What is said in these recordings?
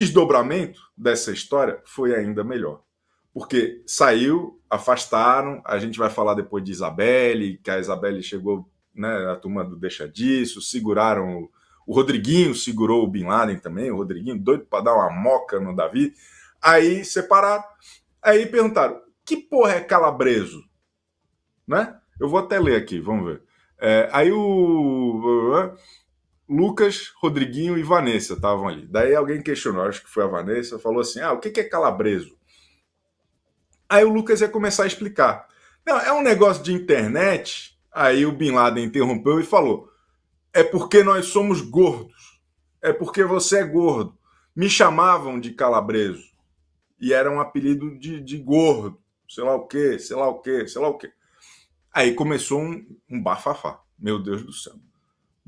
desdobramento dessa história foi ainda melhor. Porque saiu, afastaram, a gente vai falar depois de Isabelle, que a Isabelle chegou, né, a turma do Deixa Disso, seguraram o, o Rodriguinho, segurou o Bin Laden também, o Rodriguinho doido para dar uma moca no Davi. Aí separaram, aí perguntaram, que porra é calabreso? Né? Eu vou até ler aqui, vamos ver. É, aí o... Lucas, Rodriguinho e Vanessa estavam ali. Daí alguém questionou, acho que foi a Vanessa, falou assim: ah, o que é calabreso? Aí o Lucas ia começar a explicar. Não, é um negócio de internet. Aí o Bin Laden interrompeu e falou: é porque nós somos gordos. É porque você é gordo. Me chamavam de calabreso. E era um apelido de, de gordo. Sei lá o quê, sei lá o quê, sei lá o quê. Aí começou um, um bafafá. Meu Deus do céu.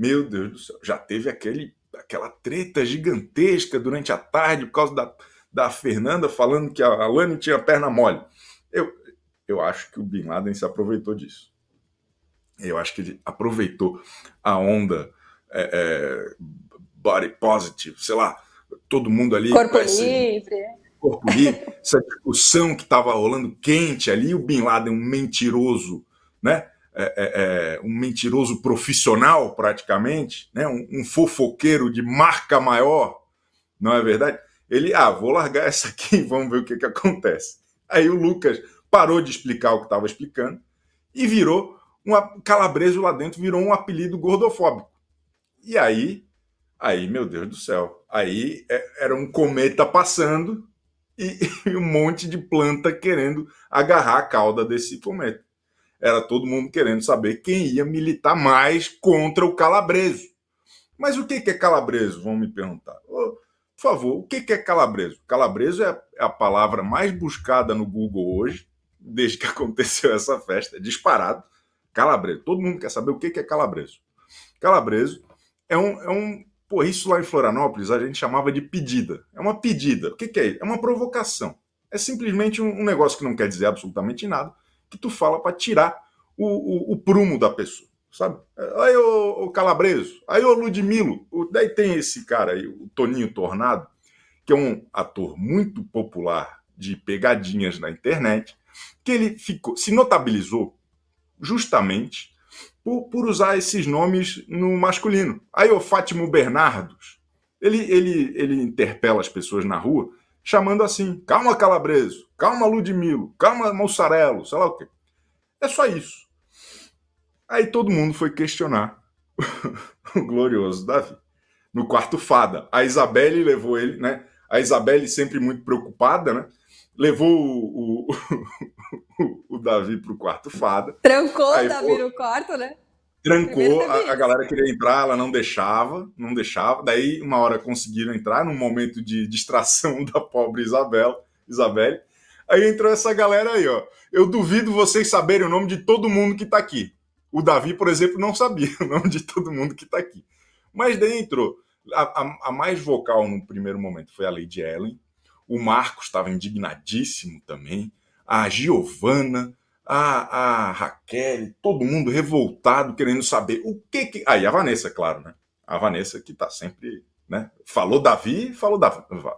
Meu Deus do céu, já teve aquele, aquela treta gigantesca durante a tarde por causa da, da Fernanda falando que a Alane tinha perna mole. Eu, eu acho que o Bin Laden se aproveitou disso. Eu acho que ele aproveitou a onda é, é, body positive, sei lá, todo mundo ali. Corpo livre. Corpo livre, essa discussão que estava rolando quente ali, o Bin Laden, um mentiroso, né? É, é, é, um mentiroso profissional, praticamente, né? Um, um, fofoqueiro de marca maior, não é verdade? Ele, ah, vou largar essa aqui e vamos ver o que, que acontece. Aí o Lucas parou de explicar o que estava explicando e virou um calabreso lá dentro, virou um apelido gordofóbico. E aí, aí, meu Deus do céu, aí é, era um cometa passando e, e um monte de planta querendo agarrar a cauda desse cometa. Era todo mundo querendo saber quem ia militar mais contra o calabreso. Mas o que é calabreso? Vão me perguntar. Oh, por favor, o que é calabreso? Calabreso é, é a palavra mais buscada no Google hoje, desde que aconteceu essa festa. É disparado. Calabreso. Todo mundo quer saber o que é calabreso. Calabreso é um, é um Pô, isso lá em Florianópolis a gente chamava de pedida. É uma pedida. O que, é isso? É uma provocação. É simplesmente um, negócio que não quer dizer absolutamente nada, que tu fala para tirar o, o, o, prumo da pessoa, sabe? Aí o, o Calabreso, aí o Ludmilo, o, daí tem esse cara aí, o Toninho Tornado, que é um ator muito popular de pegadinhas na internet, que ele ficou, se notabilizou justamente por, por usar esses nomes no masculino. Aí o Fátimo Bernardos, ele, ele, ele interpela as pessoas na rua chamando assim: calma, Calabreso, calma, Ludmilo, calma, Mussarello, sei lá o quê. É só isso. Aí todo mundo foi questionar o glorioso Davi. No quarto fada, a Isabelle levou ele, né? A Isabelle sempre muito preocupada, né? Levou o, o, o, o Davi para o quarto fada. Trancou Aí, o Davi pô... no quarto, né? trancou, a, a, galera queria entrar, ela não deixava, não deixava. Daí, uma hora conseguiram entrar, num momento de distração da pobre Isabel, Isabelle. Aí entrou essa galera aí, ó. Eu duvido vocês saberem o nome de todo mundo que tá aqui. O Davi, por exemplo, não sabia o nome de todo mundo que tá aqui. Mas daí entrou. A, a, a mais vocal no primeiro momento foi a Lady Ellen. O Marcos estava indignadíssimo também. A Giovana, a, a Raquel, todo mundo revoltado, querendo saber o que que. Aí ah, a Vanessa, é claro, né? A Vanessa que tá sempre. Né? Falou Davi, falou da,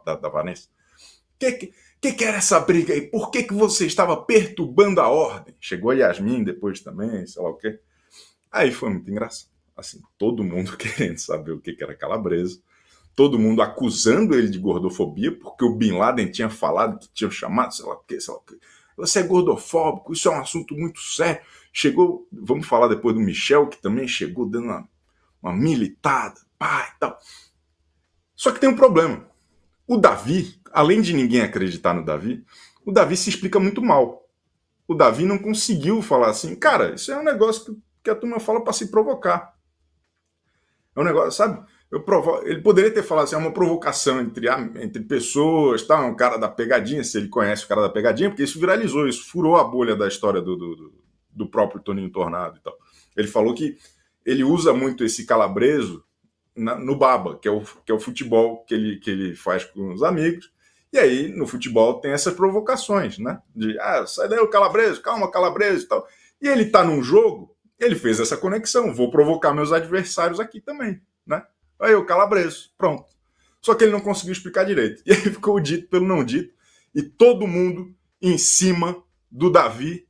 da, da Vanessa. O que que, que que era essa briga aí? Por que que você estava perturbando a ordem? Chegou a Yasmin depois também, sei lá o quê. Aí foi muito engraçado. Assim, todo mundo querendo saber o que que era calabresa todo mundo acusando ele de gordofobia, porque o Bin Laden tinha falado que tinham chamado, sei lá o quê, sei lá o quê. Você é gordofóbico, isso é um assunto muito sério. Chegou, vamos falar depois do Michel, que também chegou dando uma, uma militada, pá e tal. Só que tem um problema. O Davi, além de ninguém acreditar no Davi, o Davi se explica muito mal. O Davi não conseguiu falar assim, cara, isso é um negócio que, que a turma fala para se provocar. É um negócio, sabe? Provo... Ele poderia ter falado assim, é uma provocação entre, entre pessoas, tá? um cara da pegadinha, se ele conhece o cara da pegadinha, porque isso viralizou, isso furou a bolha da história do, do, do próprio Toninho Tornado e tal. Ele falou que ele usa muito esse calabreso na... no baba, que é, o, que é o futebol que ele, que ele faz com os amigos. E aí, no futebol, tem essas provocações, né? De, ah, sai daí o calabreso, calma, calabreso e tal. E ele tá num jogo, ele fez essa conexão, vou provocar meus adversários aqui também, né? Aí eu, calabreso, pronto. Só que ele não conseguiu explicar direito. E aí ficou o dito pelo não dito, e todo mundo em cima do Davi,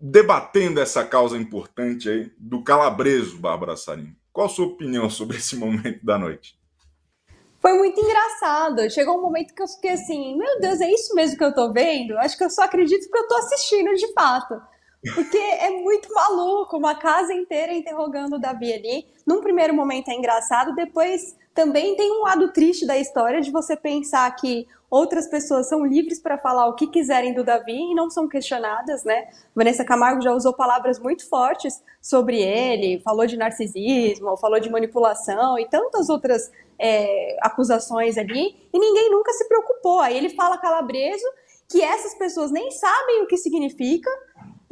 debatendo essa causa importante aí do calabreso, Bárbara Sarim. Qual a sua opinião sobre esse momento da noite? Foi muito engraçado. Chegou um momento que eu fiquei assim: meu Deus, é isso mesmo que eu tô vendo? Acho que eu só acredito que eu tô assistindo de fato. Porque é muito maluco, uma casa inteira interrogando o Davi ali. Num primeiro momento é engraçado, depois também tem um lado triste da história de você pensar que outras pessoas são livres para falar o que quiserem do Davi e não são questionadas, né? Vanessa Camargo já usou palavras muito fortes sobre ele, falou de narcisismo, falou de manipulação e tantas outras é, acusações ali, e ninguém nunca se preocupou. Aí ele fala calabreso que essas pessoas nem sabem o que significa,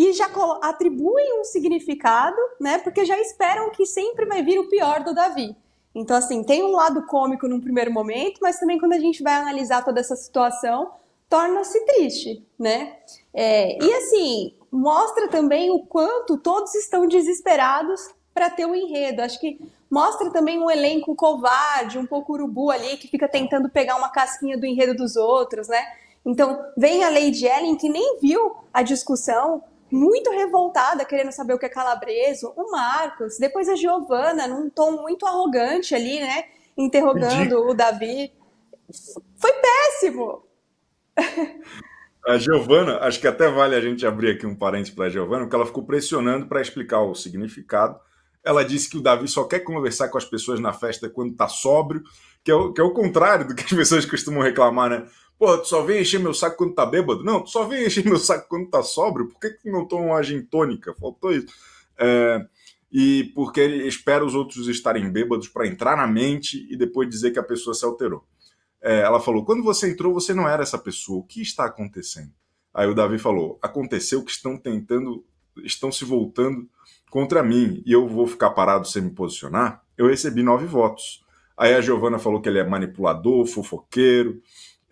e já atribuem um significado, né? Porque já esperam que sempre vai vir o pior do Davi. Então, assim, tem um lado cômico num primeiro momento, mas também quando a gente vai analisar toda essa situação, torna-se triste, né? É, e assim, mostra também o quanto todos estão desesperados para ter o um enredo. Acho que mostra também um elenco covarde, um pouco urubu ali, que fica tentando pegar uma casquinha do enredo dos outros, né? Então, vem a Lady Ellen, que nem viu a discussão, muito revoltada, querendo saber o que é calabreso, o Marcos, depois a Giovana, num tom muito arrogante ali, né? Interrogando o Davi. Foi péssimo! A Giovana, acho que até vale a gente abrir aqui um parênteses para a Giovana, porque ela ficou pressionando para explicar o significado. Ela disse que o Davi só quer conversar com as pessoas na festa quando está sóbrio, que é, o, que é o contrário do que as pessoas costumam reclamar, né? Pô, tu só vem encher meu saco quando tá bêbado? Não, tu só vem encher meu saco quando tá sóbrio? Por que, que não toma uma gintônica? Faltou isso. É, e porque espera os outros estarem bêbados para entrar na mente e depois dizer que a pessoa se alterou. É, ela falou: quando você entrou, você não era essa pessoa. O que está acontecendo? Aí o Davi falou: aconteceu que estão tentando, estão se voltando contra mim e eu vou ficar parado sem me posicionar. Eu recebi nove votos. Aí a Giovana falou que ele é manipulador, fofoqueiro,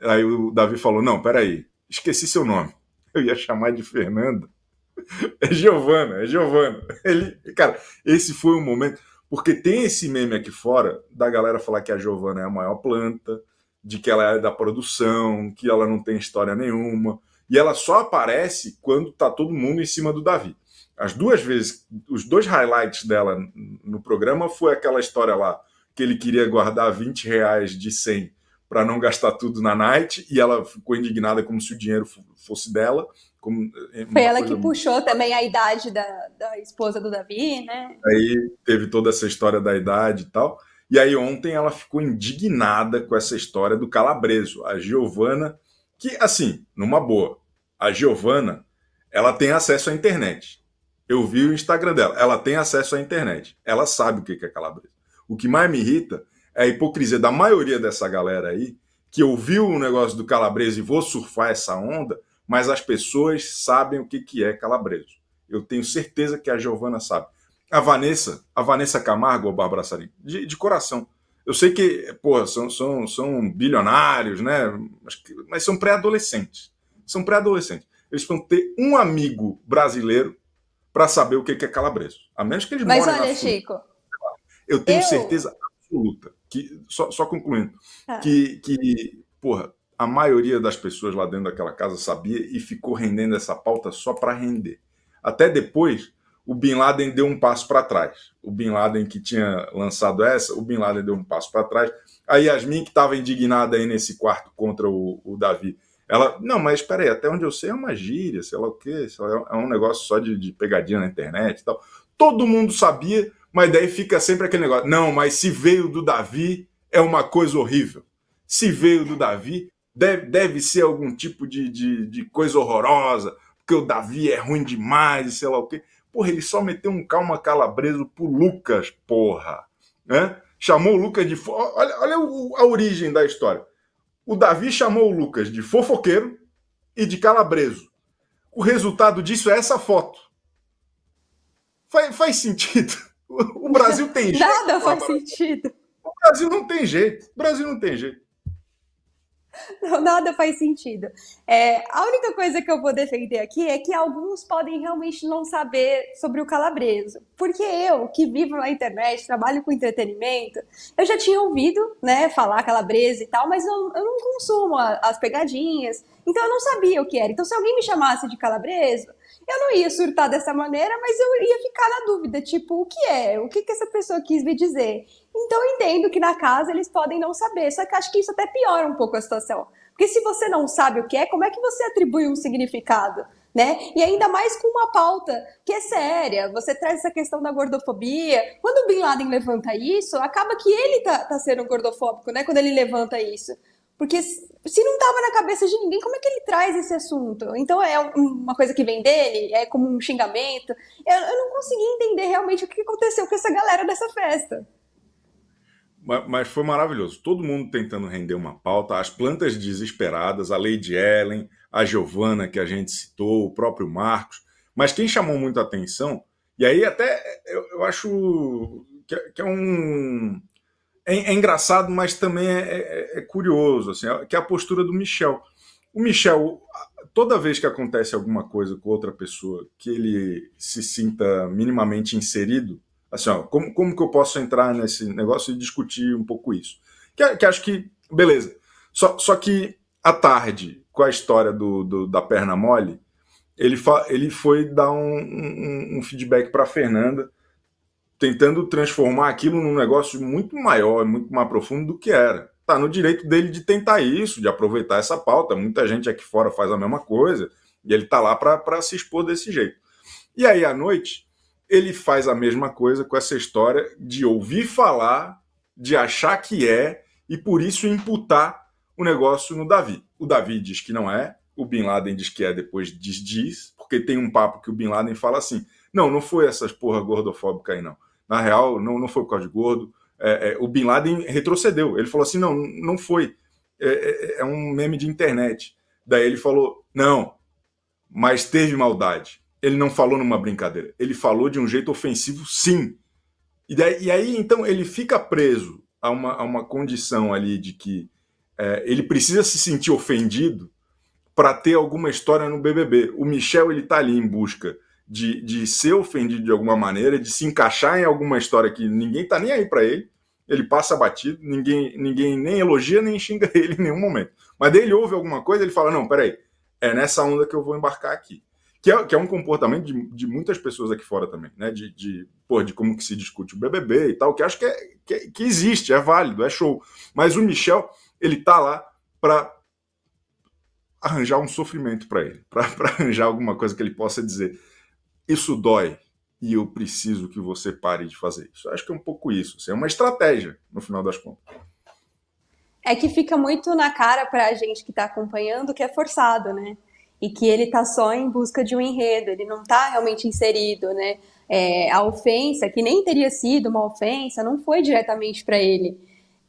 Aí o Davi falou: Não, peraí, esqueci seu nome. Eu ia chamar de Fernanda. É Giovana, é Giovana. Ele, cara, esse foi um momento. Porque tem esse meme aqui fora da galera falar que a Giovana é a maior planta, de que ela é da produção, que ela não tem história nenhuma. E ela só aparece quando tá todo mundo em cima do Davi. As duas vezes, os dois highlights dela no programa foi aquela história lá que ele queria guardar 20 reais de 100 para não gastar tudo na Night e ela ficou indignada como se o dinheiro fosse dela. Como, eh, Foi ela que muito... puxou também a idade da, da esposa do Davi, né? Aí teve toda essa história da idade e tal. E aí ontem ela ficou indignada com essa história do calabreso. A Giovana, que assim, numa boa, a Giovana, ela tem acesso à internet. Eu vi o Instagram dela, ela tem acesso à internet. Ela sabe o que é calabreso. O que mais me irrita é a hipocrisia da maioria dessa galera aí, que ouviu o negócio do calabreso e vou surfar essa onda, mas as pessoas sabem o que, que é calabreso. Eu tenho certeza que a Giovana sabe. A Vanessa, a Vanessa Camargo, ou Bárbara Sarim, de, de, coração. Eu sei que, pô, são, são, são bilionários, né? Mas, mas são pré-adolescentes. São pré-adolescentes. Eles vão ter um amigo brasileiro para saber o que, que é calabreso. A menos que eles mas olha, na Chico, Eu tenho eu... certeza absoluta que só, só concluindo, é. que, que, porra, a maioria das pessoas lá dentro daquela casa sabia e ficou rendendo essa pauta só para render. Até depois, o Bin Laden deu um passo para trás. O Bin Laden que tinha lançado essa, o Bin Laden deu um passo para trás. A Yasmin, que estava indignada aí nesse quarto contra o, o Davi, ela, não, mas espera aí, até onde eu sei é uma gíria, sei lá o que é um negócio só de, de pegadinha na internet e tal. Todo mundo sabia mas daí fica sempre aquele negócio: não, mas se veio do Davi, é uma coisa horrível. Se veio do Davi, deve, deve ser algum tipo de, de, de coisa horrorosa, porque o Davi é ruim demais, sei lá o quê. Porra, ele só meteu um calma calabreso pro Lucas, porra. Né? Chamou o Lucas de. Fo... Olha, olha a origem da história. O Davi chamou o Lucas de fofoqueiro e de calabreso. O resultado disso é essa foto. Faz, faz sentido. O Brasil tem jeito. Nada faz sentido. O Brasil não tem jeito. O Brasil não tem jeito. Não, nada faz sentido. É, a única coisa que eu vou defender aqui é que alguns podem realmente não saber sobre o calabreso. Porque eu, que vivo na internet, trabalho com entretenimento, eu já tinha ouvido né, falar calabreso e tal, mas eu, eu não consumo a, as pegadinhas, então eu não sabia o que era. Então, se alguém me chamasse de calabreso, eu não ia surtar dessa maneira, mas eu ia ficar na dúvida, tipo, o que é? O que, que essa pessoa quis me dizer? Então eu entendo que na casa eles podem não saber, só que acho que isso até piora um pouco a situação. Porque se você não sabe o que é, como é que você atribui um significado? Né? E ainda mais com uma pauta que é séria. Você traz essa questão da gordofobia. Quando o Bin Laden levanta isso, acaba que ele tá, tá sendo gordofóbico, né? Quando ele levanta isso. Porque se não estava na cabeça de ninguém, como é que ele traz esse assunto? Então é uma coisa que vem dele, é como um xingamento. Eu, eu não consegui entender realmente o que aconteceu com essa galera dessa festa. Mas, mas foi maravilhoso. Todo mundo tentando render uma pauta, as plantas desesperadas, a Lady Ellen, a Giovana que a gente citou, o próprio Marcos. Mas quem chamou muita atenção, e aí até eu, eu acho que é, que é um é, é engraçado, mas também é, é, é, curioso, assim, que é a postura do Michel. O Michel, toda vez que acontece alguma coisa com outra pessoa que ele se sinta minimamente inserido, assim, ó, como, como que eu posso entrar nesse negócio e discutir um pouco isso? Que, que acho que, beleza. Só, só que à tarde, com a história do, do da perna mole, ele, fa, ele foi dar um, um, um feedback para Fernanda tentando transformar aquilo num negócio muito maior, muito mais profundo do que era. Está no direito dele de tentar isso, de aproveitar essa pauta. Muita gente aqui fora faz a mesma coisa e ele está lá para se expor desse jeito. E aí, à noite, ele faz a mesma coisa com essa história de ouvir falar, de achar que é e por isso imputar o negócio no Davi. O Davi diz que não é, o Bin Laden diz que é, depois diz, diz, porque tem um papo que o Bin Laden fala assim: não, não foi essas porra gordofóbica aí não. Na real, não, não foi por causa de gordo. É, é, o Bin Laden retrocedeu. Ele falou assim: não, não foi. É, é, é, um meme de internet. Daí ele falou: não, mas teve maldade. Ele não falou numa brincadeira. Ele falou de um jeito ofensivo, sim. E, daí, e aí, então, ele fica preso a uma, a uma condição ali de que é, ele precisa se sentir ofendido para ter alguma história no BBB. O Michel ele tá ali em busca de, de ser ofendido de alguma maneira, de se encaixar em alguma história que ninguém tá nem aí para ele, ele passa batido, ninguém, ninguém nem elogia nem xinga ele em nenhum momento. Mas dele ouve alguma coisa, ele fala: não, peraí, é nessa onda que eu vou embarcar aqui. Que é, que é um comportamento de, de muitas pessoas aqui fora também, né? De, de, pô, de como que se discute o BBB e tal, que acho que, é, que, que existe, é válido, é show. Mas o Michel, ele tá lá para arranjar um sofrimento para ele, para arranjar alguma coisa que ele possa dizer isso dói e eu preciso que você pare de fazer isso. Eu acho que é um pouco isso. Assim, é uma estratégia, no final das contas. É que fica muito na cara para a gente que está acompanhando que é forçado, né? E que ele está só em busca de um enredo, ele não está realmente inserido, né? É, a ofensa, que nem teria sido uma ofensa, não foi diretamente para ele.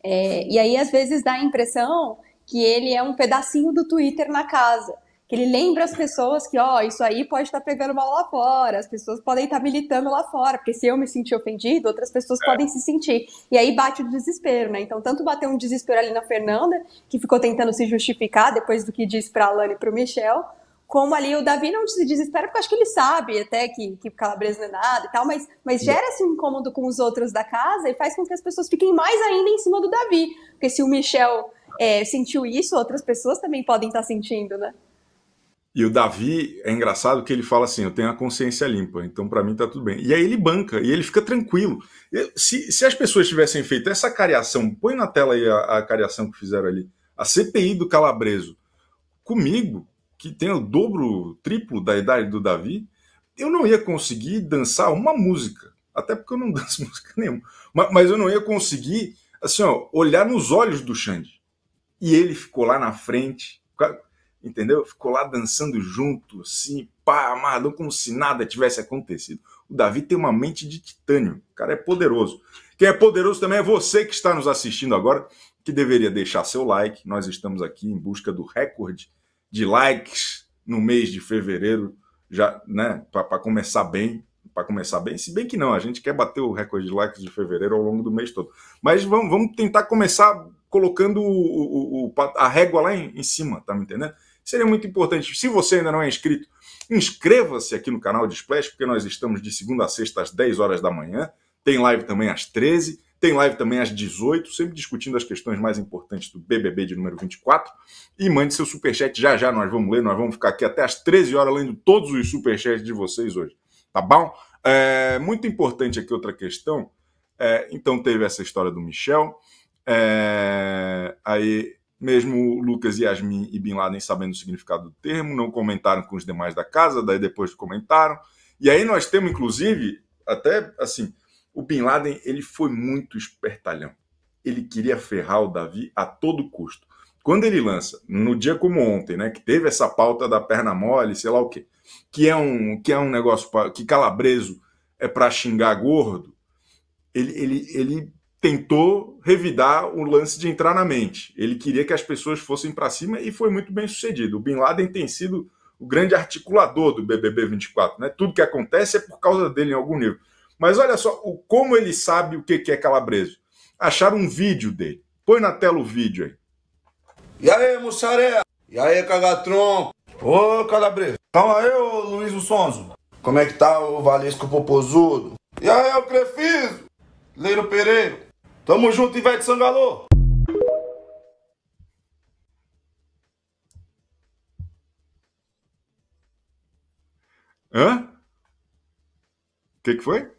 É, e aí, às vezes, dá a impressão que ele é um pedacinho do Twitter na casa que ele lembra as pessoas que, ó, oh, isso aí pode estar tá pegando mal lá fora, as pessoas podem estar tá militando lá fora, porque se eu me sentir ofendido, outras pessoas é. podem se sentir. E aí bate o desespero, né? Então, tanto bateu um desespero ali na Fernanda, que ficou tentando se justificar depois do que disse para a Alane e para o Michel, como ali o Davi não se desespera, porque acho que ele sabe até que, que Calabresa não é nada e tal, mas, mas gera esse incômodo com os outros da casa e faz com que as pessoas fiquem mais ainda em cima do Davi. Porque se o Michel é, sentiu isso, outras pessoas também podem estar tá sentindo, né? E o Davi é engraçado que ele fala assim: eu tenho a consciência limpa, então para mim tá tudo bem. E aí ele banca e ele fica tranquilo. Se, se as pessoas tivessem feito essa cariação, põe na tela aí a, a cariação que fizeram ali, a CPI do Calabreso, comigo, que tem o dobro, triplo da idade do Davi, eu não ia conseguir dançar uma música. Até porque eu não danço música nenhuma. Mas, mas eu não ia conseguir, assim, ó, olhar nos olhos do Xande. E ele ficou lá na frente entendeu? Ficou lá dançando junto, assim, pá, amarradão, como se nada tivesse acontecido. O Davi tem uma mente de titânio, o cara é poderoso. Quem é poderoso também é você que está nos assistindo agora, que deveria deixar seu like. Nós estamos aqui em busca do recorde de likes no mês de fevereiro, já, né, para começar bem, para começar bem, se bem que não, a gente quer bater o recorde de likes de fevereiro ao longo do mês todo. Mas vamos, vamos tentar começar colocando o, o, o, a régua lá em, em cima, tá me entendendo? Seria muito importante. Se você ainda não é inscrito, inscreva-se aqui no canal de Splash, porque nós estamos de segunda a sexta às 10 horas da manhã. Tem live também às 13, tem live também às 18, sempre discutindo as questões mais importantes do BBB de número 24. E mande seu superchat já já, nós vamos ler, nós vamos ficar aqui até às 13 horas lendo todos os superchats de vocês hoje, tá bom? É, muito importante aqui outra questão. É, então teve essa história do Michel. É, aí mesmo Lucas, Yasmin e Bin Laden sabendo o significado do termo, não comentaram com os demais da casa, daí depois comentaram. E aí nós temos, inclusive, até assim, o Bin Laden ele foi muito espertalhão. Ele queria ferrar o Davi a todo custo. Quando ele lança, no dia como ontem, né, que teve essa pauta da perna mole, sei lá o quê, que é um, que é um negócio pra, que calabreso é para xingar gordo, ele, ele, ele tentou revidar o lance de entrar na mente. Ele queria que as pessoas fossem para cima e foi muito bem sucedido. O Bin Laden tem sido o grande articulador do BBB 24, né? Tudo que acontece é por causa dele em algum nível. Mas olha só o, como ele sabe o que, que é calabreso. Acharam um vídeo dele. Põe na tela o vídeo aí. E aí, Mussarela? E aí, cagatron? Ô, calabreso. Calma aí, ô Luiz Sonzo. Como é que tá o Valesco Popozudo? E aí, o Crefiso? Leiro Pereira. Tamo junto, Ivete Sangalô! Hã? O que, que foi?